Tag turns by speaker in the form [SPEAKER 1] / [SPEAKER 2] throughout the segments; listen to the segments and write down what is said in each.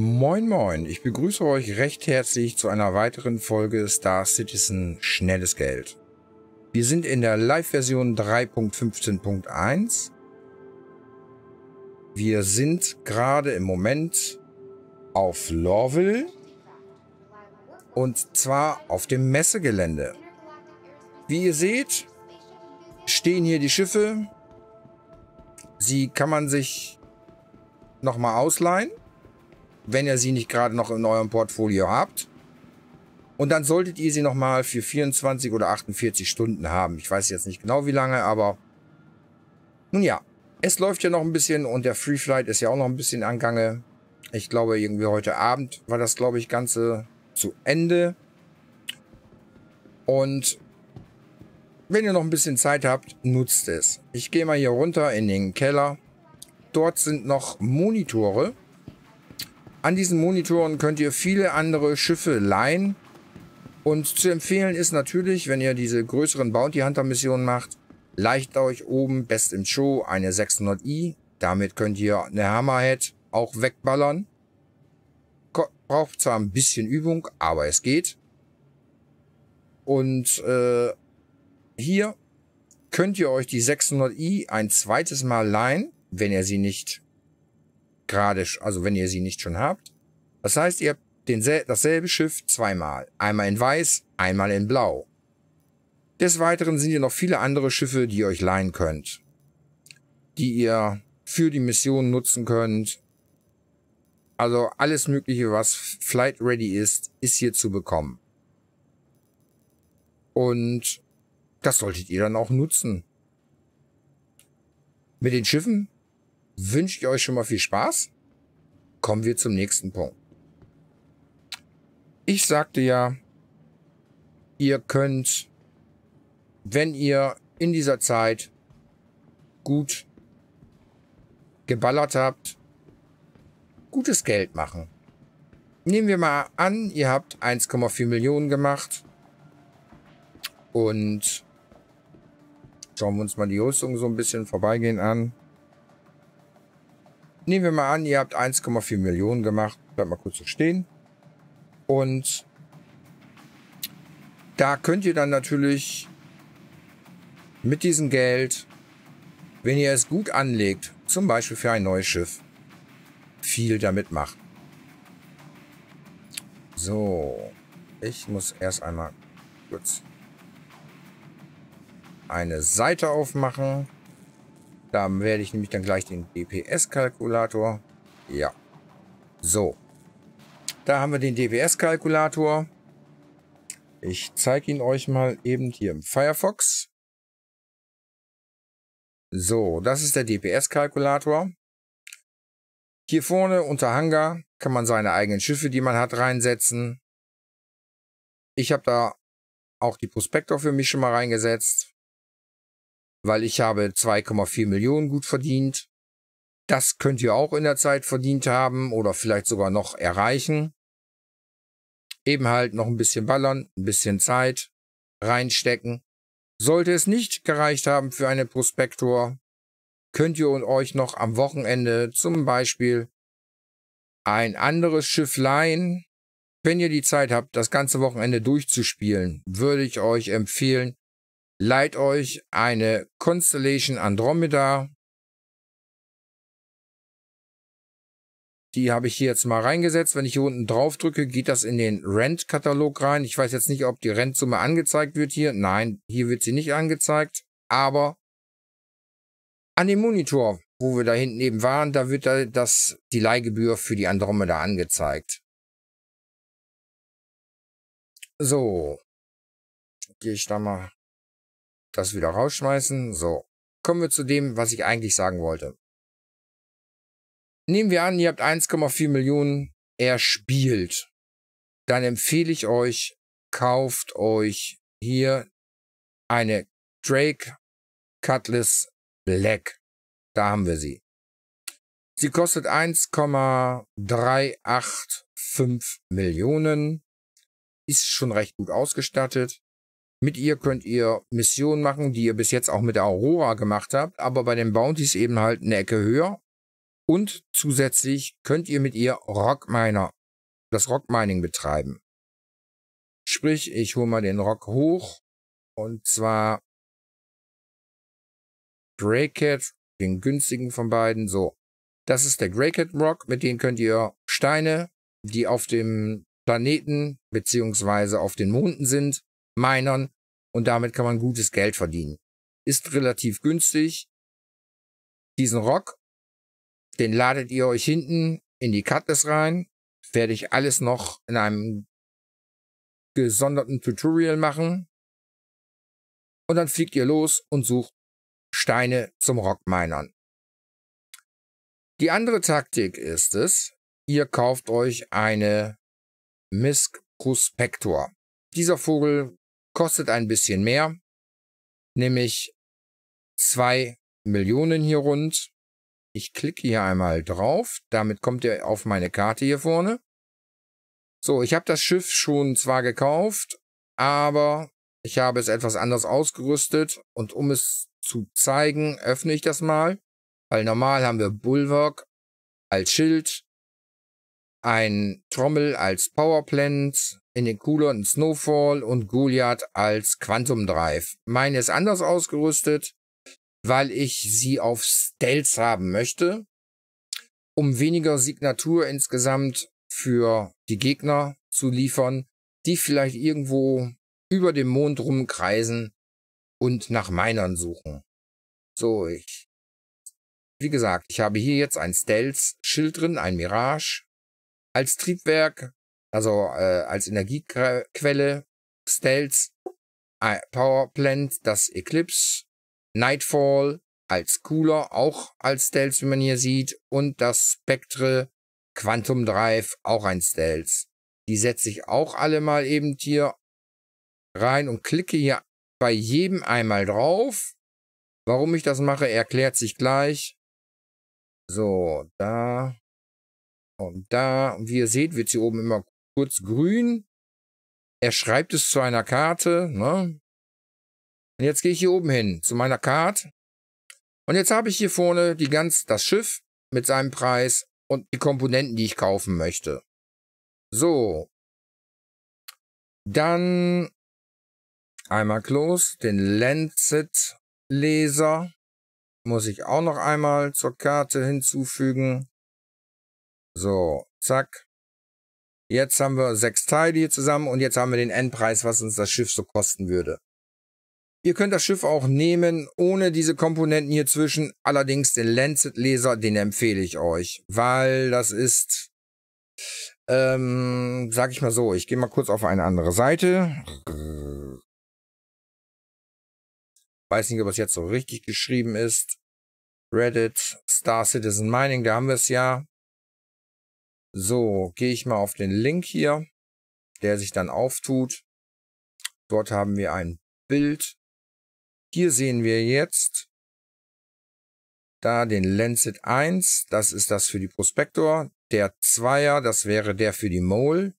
[SPEAKER 1] Moin Moin, ich begrüße euch recht herzlich zu einer weiteren Folge Star Citizen Schnelles Geld. Wir sind in der Live-Version 3.15.1. Wir sind gerade im Moment auf Lorville und zwar auf dem Messegelände. Wie ihr seht, stehen hier die Schiffe. Sie kann man sich nochmal ausleihen wenn ihr sie nicht gerade noch in eurem Portfolio habt. Und dann solltet ihr sie nochmal für 24 oder 48 Stunden haben. Ich weiß jetzt nicht genau wie lange, aber nun ja, es läuft ja noch ein bisschen und der Free Flight ist ja auch noch ein bisschen angange. Ich glaube, irgendwie heute Abend war das, glaube ich, Ganze zu Ende. Und wenn ihr noch ein bisschen Zeit habt, nutzt es. Ich gehe mal hier runter in den Keller. Dort sind noch Monitore. An diesen Monitoren könnt ihr viele andere Schiffe leihen. Und zu empfehlen ist natürlich, wenn ihr diese größeren Bounty Hunter Missionen macht, leicht euch oben Best im Show eine 600i. Damit könnt ihr eine Hammerhead auch wegballern. Braucht zwar ein bisschen Übung, aber es geht. Und äh, hier könnt ihr euch die 600i ein zweites Mal leihen, wenn ihr sie nicht gerade, also wenn ihr sie nicht schon habt. Das heißt, ihr habt densel dasselbe Schiff zweimal. Einmal in weiß, einmal in blau. Des Weiteren sind hier noch viele andere Schiffe, die ihr euch leihen könnt. Die ihr für die Mission nutzen könnt. Also alles mögliche, was flight ready ist, ist hier zu bekommen. Und das solltet ihr dann auch nutzen. Mit den Schiffen wünsche ich euch schon mal viel Spaß. Kommen wir zum nächsten Punkt. Ich sagte ja, ihr könnt, wenn ihr in dieser Zeit gut geballert habt, gutes Geld machen. Nehmen wir mal an, ihr habt 1,4 Millionen gemacht und schauen wir uns mal die Rüstung so ein bisschen vorbeigehen an. Nehmen wir mal an, ihr habt 1,4 Millionen gemacht. Bleibt mal kurz so stehen. Und da könnt ihr dann natürlich mit diesem Geld, wenn ihr es gut anlegt, zum Beispiel für ein neues Schiff, viel damit machen. So, ich muss erst einmal kurz eine Seite aufmachen. Da werde ich nämlich dann gleich den DPS-Kalkulator. Ja. So. Da haben wir den DPS-Kalkulator. Ich zeige ihn euch mal eben hier im Firefox. So, das ist der DPS-Kalkulator. Hier vorne unter Hangar kann man seine eigenen Schiffe, die man hat, reinsetzen. Ich habe da auch die Prospektor für mich schon mal reingesetzt weil ich habe 2,4 Millionen gut verdient. Das könnt ihr auch in der Zeit verdient haben oder vielleicht sogar noch erreichen. Eben halt noch ein bisschen ballern, ein bisschen Zeit reinstecken. Sollte es nicht gereicht haben für eine Prospektor, könnt ihr euch noch am Wochenende zum Beispiel ein anderes Schiff leihen. Wenn ihr die Zeit habt, das ganze Wochenende durchzuspielen, würde ich euch empfehlen, leiht euch eine Constellation Andromeda. Die habe ich hier jetzt mal reingesetzt. Wenn ich hier unten drauf drücke, geht das in den Rent-Katalog rein. Ich weiß jetzt nicht, ob die Rentsumme angezeigt wird hier. Nein, hier wird sie nicht angezeigt. Aber an dem Monitor, wo wir da hinten eben waren, da wird da das, die Leihgebühr für die Andromeda angezeigt. So, gehe ich da mal das wieder rausschmeißen. So, kommen wir zu dem, was ich eigentlich sagen wollte. Nehmen wir an, ihr habt 1,4 Millionen, er spielt. Dann empfehle ich euch, kauft euch hier eine Drake Cutlass Black. Da haben wir sie. Sie kostet 1,385 Millionen. Ist schon recht gut ausgestattet. Mit ihr könnt ihr Missionen machen, die ihr bis jetzt auch mit der Aurora gemacht habt, aber bei den Bounties eben halt eine Ecke höher. Und zusätzlich könnt ihr mit ihr Rockminer, das Rockmining betreiben. Sprich, ich hole mal den Rock hoch und zwar Greycat, den günstigen von beiden, so. Das ist der Greycat Rock, mit dem könnt ihr Steine, die auf dem Planeten beziehungsweise auf den Monden sind, Minern und damit kann man gutes Geld verdienen. Ist relativ günstig. Diesen Rock, den ladet ihr euch hinten in die Cutlass rein. Werde ich alles noch in einem gesonderten Tutorial machen. Und dann fliegt ihr los und sucht Steine zum Rockminern. Die andere Taktik ist es, ihr kauft euch eine Misk Prospector. Dieser Vogel kostet ein bisschen mehr, nämlich zwei Millionen hier rund. Ich klicke hier einmal drauf, damit kommt ihr auf meine Karte hier vorne. So, ich habe das Schiff schon zwar gekauft, aber ich habe es etwas anders ausgerüstet und um es zu zeigen, öffne ich das mal, weil normal haben wir Bulwark als Schild, ein Trommel als Powerplant, in den Coolern Snowfall und Goliath als Quantum Drive. Meine ist anders ausgerüstet, weil ich sie auf Stealth haben möchte, um weniger Signatur insgesamt für die Gegner zu liefern, die vielleicht irgendwo über dem Mond rumkreisen und nach Minern suchen. So, ich. Wie gesagt, ich habe hier jetzt ein Stealth-Schild drin, ein Mirage. Als Triebwerk also äh, als Energiequelle Stealth, äh, Power Plant, das Eclipse, Nightfall als Cooler, auch als Stealth, wie man hier sieht, und das Spectre Quantum Drive, auch ein Stealth. Die setze ich auch alle mal eben hier rein und klicke hier bei jedem einmal drauf. Warum ich das mache, erklärt sich gleich. So, da und da. Und wie ihr seht, wird sie oben immer kurz grün. Er schreibt es zu einer Karte. Ne? Und jetzt gehe ich hier oben hin zu meiner Karte. Und jetzt habe ich hier vorne die ganz, das Schiff mit seinem Preis und die Komponenten, die ich kaufen möchte. So. Dann einmal close, den Lancet Laser muss ich auch noch einmal zur Karte hinzufügen. So, zack. Jetzt haben wir sechs Teile hier zusammen und jetzt haben wir den Endpreis, was uns das Schiff so kosten würde. Ihr könnt das Schiff auch nehmen, ohne diese Komponenten hier zwischen. Allerdings den Lancet-Laser, den empfehle ich euch, weil das ist, ähm, sag ich mal so, ich gehe mal kurz auf eine andere Seite. Weiß nicht, ob es jetzt so richtig geschrieben ist. Reddit, Star Citizen Mining, da haben wir es ja. So, gehe ich mal auf den Link hier, der sich dann auftut. Dort haben wir ein Bild. Hier sehen wir jetzt da den Lancet 1, das ist das für die Prospektor. Der 2er, das wäre der für die Mole.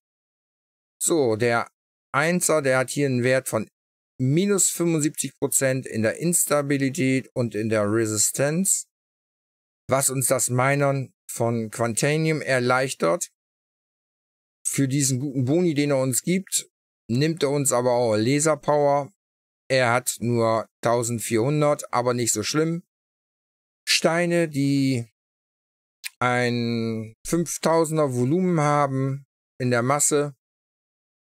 [SPEAKER 1] So, der 1er, der hat hier einen Wert von minus 75% in der Instabilität und in der Resistenz. Was uns das meinen, von Quantanium erleichtert. Für diesen guten Boni, den er uns gibt, nimmt er uns aber auch Laserpower. Er hat nur 1400, aber nicht so schlimm. Steine, die ein 5000er Volumen haben in der Masse,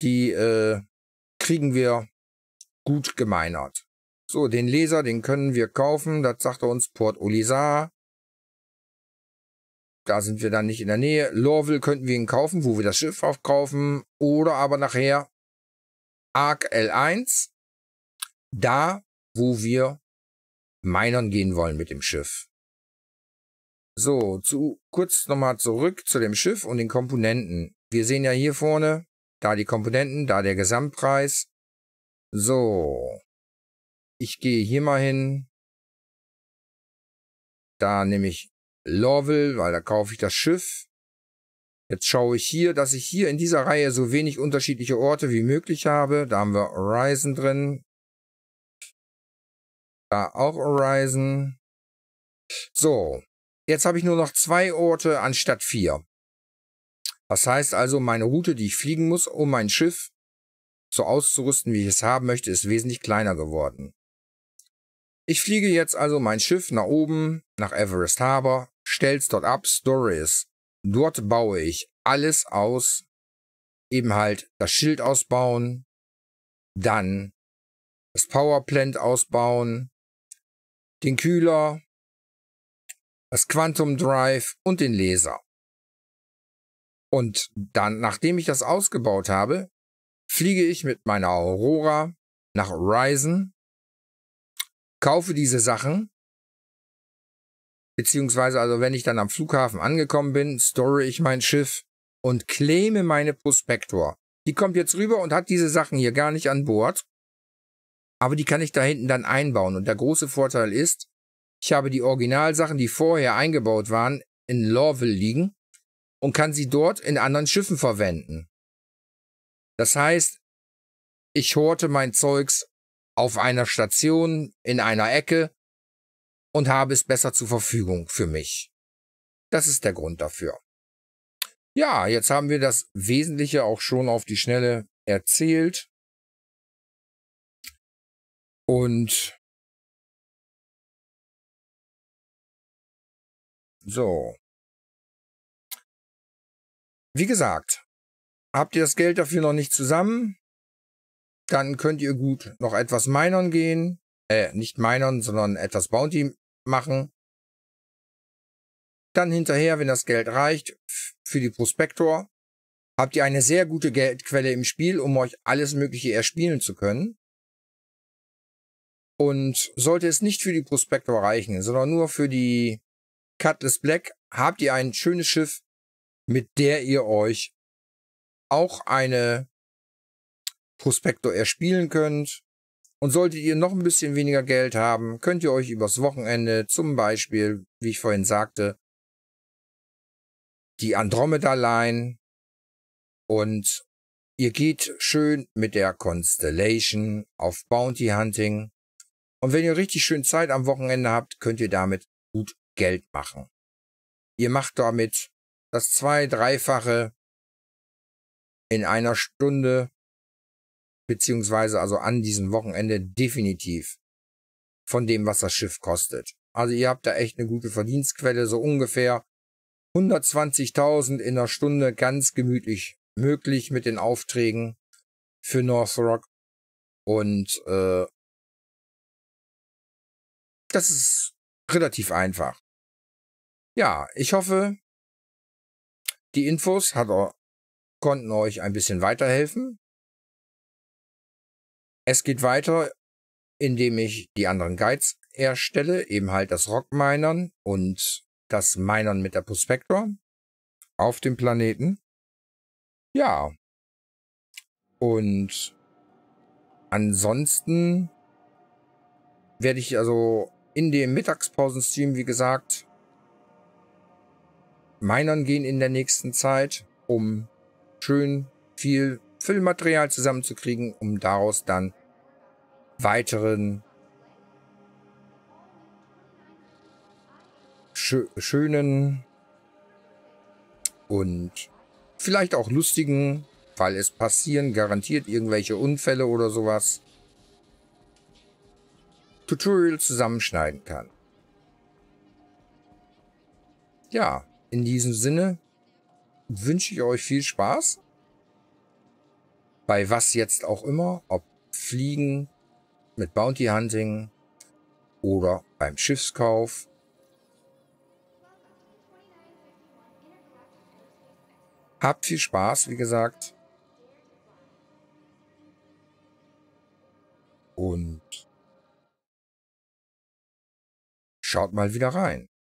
[SPEAKER 1] die äh, kriegen wir gut gemeinert. So, den Laser, den können wir kaufen. Das sagt er uns Port Olisar. Da sind wir dann nicht in der Nähe. Lorville könnten wir ihn kaufen, wo wir das Schiff aufkaufen. Oder aber nachher Arc L1. Da, wo wir minern gehen wollen mit dem Schiff. So, zu, kurz nochmal zurück zu dem Schiff und den Komponenten. Wir sehen ja hier vorne, da die Komponenten, da der Gesamtpreis. So, ich gehe hier mal hin. Da nehme ich Lorville, weil da kaufe ich das Schiff. Jetzt schaue ich hier, dass ich hier in dieser Reihe so wenig unterschiedliche Orte wie möglich habe. Da haben wir Horizon drin. Da auch Horizon. So, jetzt habe ich nur noch zwei Orte anstatt vier. Das heißt also, meine Route, die ich fliegen muss, um mein Schiff so auszurüsten, wie ich es haben möchte, ist wesentlich kleiner geworden. Ich fliege jetzt also mein Schiff nach oben, nach Everest Harbor, stellst dort ab, Stories. Dort baue ich alles aus, eben halt das Schild ausbauen, dann das Powerplant ausbauen, den Kühler, das Quantum Drive und den Laser. Und dann, nachdem ich das ausgebaut habe, fliege ich mit meiner Aurora nach Horizon, kaufe diese Sachen beziehungsweise also wenn ich dann am Flughafen angekommen bin, store ich mein Schiff und claime meine Prospektor. Die kommt jetzt rüber und hat diese Sachen hier gar nicht an Bord, aber die kann ich da hinten dann einbauen und der große Vorteil ist, ich habe die Originalsachen, die vorher eingebaut waren, in Lorville liegen und kann sie dort in anderen Schiffen verwenden. Das heißt, ich horte mein Zeugs auf einer Station, in einer Ecke und habe es besser zur Verfügung für mich. Das ist der Grund dafür. Ja, jetzt haben wir das Wesentliche auch schon auf die Schnelle erzählt. Und so. Wie gesagt, habt ihr das Geld dafür noch nicht zusammen, dann könnt ihr gut noch etwas minern gehen. Äh, nicht minern, sondern etwas Bounty machen. Dann hinterher, wenn das Geld reicht, für die Prospektor, habt ihr eine sehr gute Geldquelle im Spiel, um euch alles Mögliche erspielen zu können. Und sollte es nicht für die Prospektor reichen, sondern nur für die Cutlass Black, habt ihr ein schönes Schiff, mit der ihr euch auch eine Prospektor erspielen könnt und solltet ihr noch ein bisschen weniger Geld haben, könnt ihr euch übers Wochenende zum Beispiel, wie ich vorhin sagte, die Andromeda Line und ihr geht schön mit der Constellation auf Bounty Hunting. Und wenn ihr richtig schön Zeit am Wochenende habt, könnt ihr damit gut Geld machen. Ihr macht damit das zwei-, dreifache in einer Stunde beziehungsweise also an diesem Wochenende definitiv von dem, was das Schiff kostet. Also ihr habt da echt eine gute Verdienstquelle, so ungefähr 120.000 in der Stunde ganz gemütlich möglich mit den Aufträgen für Northrop. Und äh, das ist relativ einfach. Ja, ich hoffe, die Infos hat, konnten euch ein bisschen weiterhelfen. Es geht weiter, indem ich die anderen Guides erstelle, eben halt das Rockminern und das Minern mit der Prospector auf dem Planeten. Ja. Und ansonsten werde ich also in dem Mittagspausen-Stream, wie gesagt, Minern gehen in der nächsten Zeit, um schön viel Füllmaterial zusammenzukriegen, um daraus dann weiteren schö schönen und vielleicht auch lustigen, weil es passieren garantiert irgendwelche Unfälle oder sowas, Tutorial zusammenschneiden kann. Ja, in diesem Sinne wünsche ich euch viel Spaß bei was jetzt auch immer, ob Fliegen, mit Bounty Hunting oder beim Schiffskauf. Habt viel Spaß, wie gesagt. Und schaut mal wieder rein.